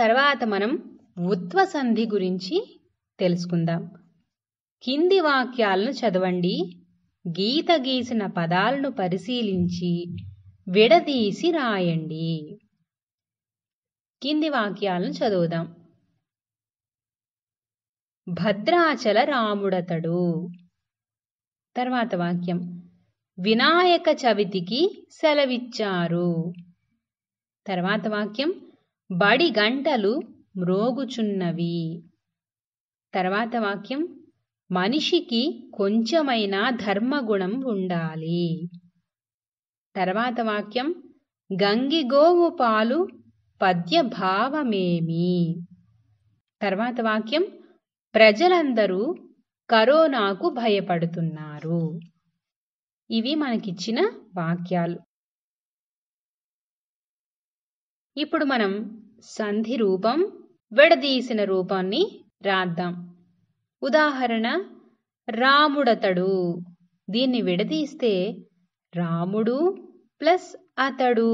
తర్వాత మనం ఉత్వ సంధి గురించి తెలుసుకుందాం కింది వాక్యాలను చదవండి గీత గీసిన పదాలను పరిశీలించి విడదీసి రాయండి కింది వాక్యాలను చదువుదాం భద్రాచల రాముడతడు తర్వాత వాక్యం వినాయక చవితికి సెలవిచ్చారు తర్వాత వాక్యం బడి గంటలు మ్రోగుచున్నవి తర్వాత వాక్యం మనిషికి కొంచెమైనా ధర్మగుణం ఉండాలి తర్వాత వాక్యం గంగిగోవు పాలు పద్యభావమేమి తర్వాత వాక్యం ప్రజలందరూ కరోనాకు భయపడుతున్నారు ఇవి మనకిచ్చిన వాక్యాలు ఇప్పుడు మనం సంధి రూపం విడదీసిన రూపాన్ని రాద్దాం ఉదాహరణ రాముడతడు దీన్ని విడదీస్తే రాముడు ప్లస్ అతడు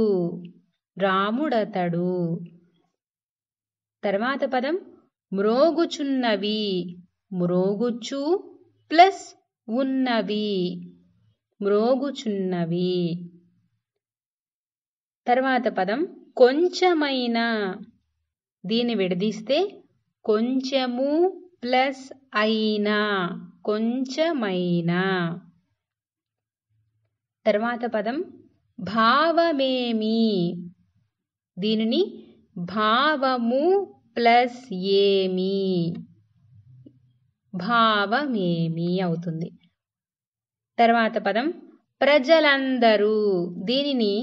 రాముడతడు తర్వాత పదం మ్రోగుచున్నవి మ్రోగుచు ప్లస్ ఉన్నవి మ్రోగుచున్నవి తర్వాత పదం కొంచెమైనా దీన్ని విడదీస్తే కొంచెము ప్లస్ అయినా కొంచెమైనా తర్వాత పదం భావమేమి దీనిని భావము ప్లస్ ఏమి భావమేమి అవుతుంది తర్వాత పదం ప్రజలందరూ దీనిని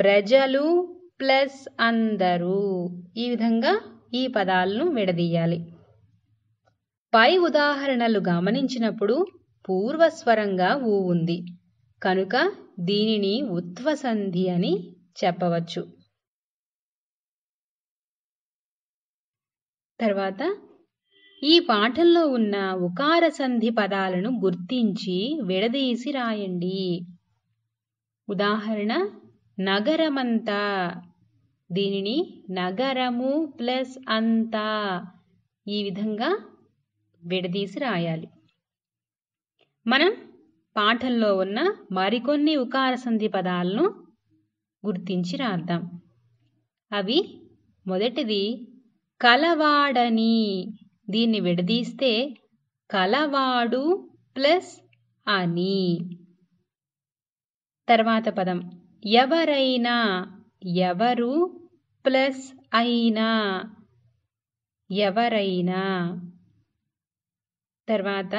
ప్రజలు ప్లస్ అందరూ ఈ విధంగా ఈ పదాలను విడదీయాలి పై ఉదాహరణలు గమనించినప్పుడు పూర్వస్వరంగా ఊ ఉంది కనుక దీనిని ఉత్వసంధి అని చెప్పవచ్చు తర్వాత ఈ పాఠంలో ఉన్న ఉకార సంధి పదాలను గుర్తించి విడదీసి రాయండి ఉదాహరణ నగరమంతా దీనిని నగరము ప్లస్ అంతా ఈ విధంగా విడదీసి రాయాలి మనం పాఠంలో ఉన్న మరికొన్ని ఉకార సంధి పదాలను గుర్తించి రాద్దాం అవి మొదటిది కలవాడని దీన్ని విడదీస్తే కలవాడు ప్లస్ అని తర్వాత పదం ఎవరైనా ఎవరు ప్లస్ అయినా ఎవరైనా తర్వాత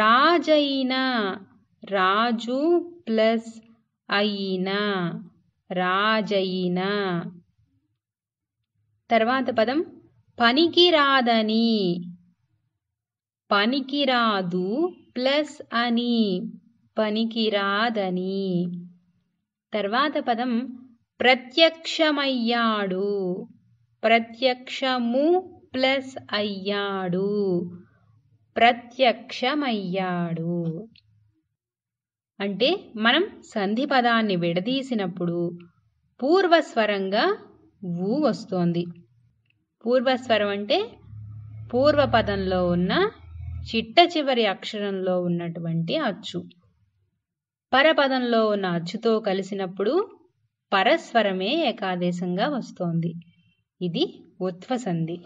రాజైనా రాజు ప్లస్ అయినా రాజైనా తర్వాత పదం పనికిరాదని పనికిరాదు ప్లస్ అని పనికిరాదని తర్వాత పదం ప్రత్యక్షమయ్యాడు ప్రత్యక్షము ప్లస్ అయ్యాడు ప్రత్యక్షమయ్యాడు అంటే మనం సంధి పదాన్ని విడదీసినప్పుడు పూర్వస్వరంగా ఊ వస్తోంది పూర్వస్వరం అంటే పూర్వపదంలో ఉన్న చిట్ట చివరి అక్షరంలో ఉన్నటువంటి అచ్చు పరపదంలో ఉన్న అచ్చుతో కలిసినప్పుడు పరస్వరమే ఏకాదేశంగా వస్తోంది ఇది ఉత్వసంధి